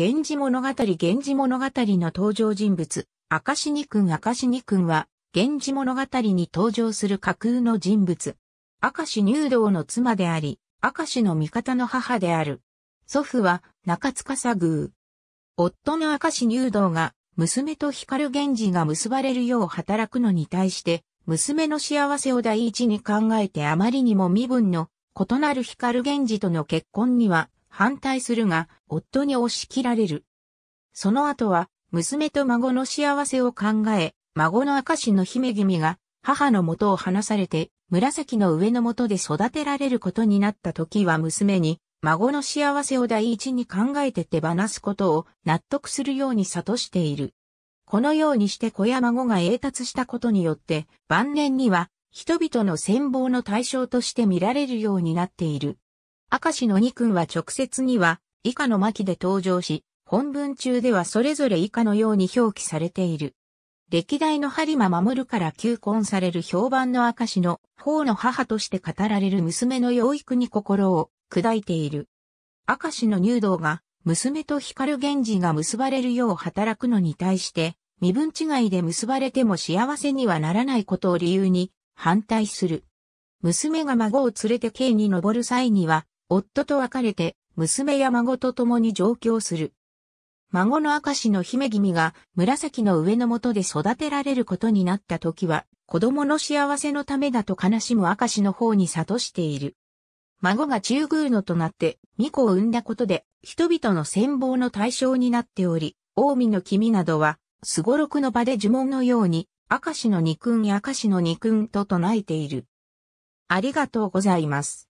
源氏物語源氏物語の登場人物、明石二君明石く君は、源氏物語に登場する架空の人物。明石入道の妻であり、明石の味方の母である。祖父は中司宮。夫の赤死入道が、娘と光源氏が結ばれるよう働くのに対して、娘の幸せを第一に考えてあまりにも身分の異なる光源氏との結婚には反対するが、夫に押し切られる。その後は、娘と孫の幸せを考え、孫の証の姫君が、母の元を離されて、紫の上の元で育てられることになった時は娘に、孫の幸せを第一に考えて手放すことを納得するように諭している。このようにして子や孫が栄達したことによって、晩年には人々の戦望の対象として見られるようになっている。明石の二君は直接には以下の巻で登場し、本文中ではそれぞれ以下のように表記されている。歴代の播磨守から求婚される評判の明石の方の母として語られる娘の養育に心を砕いている。明石の入道が娘と光源氏が結ばれるよう働くのに対して、身分違いで結ばれても幸せにはならないことを理由に反対する。娘が孫を連れて京に登る際には、夫と別れて、娘や孫と共に上京する。孫の明石の姫君が紫の上のもとで育てられることになった時は、子供の幸せのためだと悲しむ明石の方に悟している。孫が中宮のとなって、巫女を産んだことで、人々の戦望の対象になっており、近江の君などは、すごろくの場で呪文のように、明石の二君明石の二君と唱えている。ありがとうございます。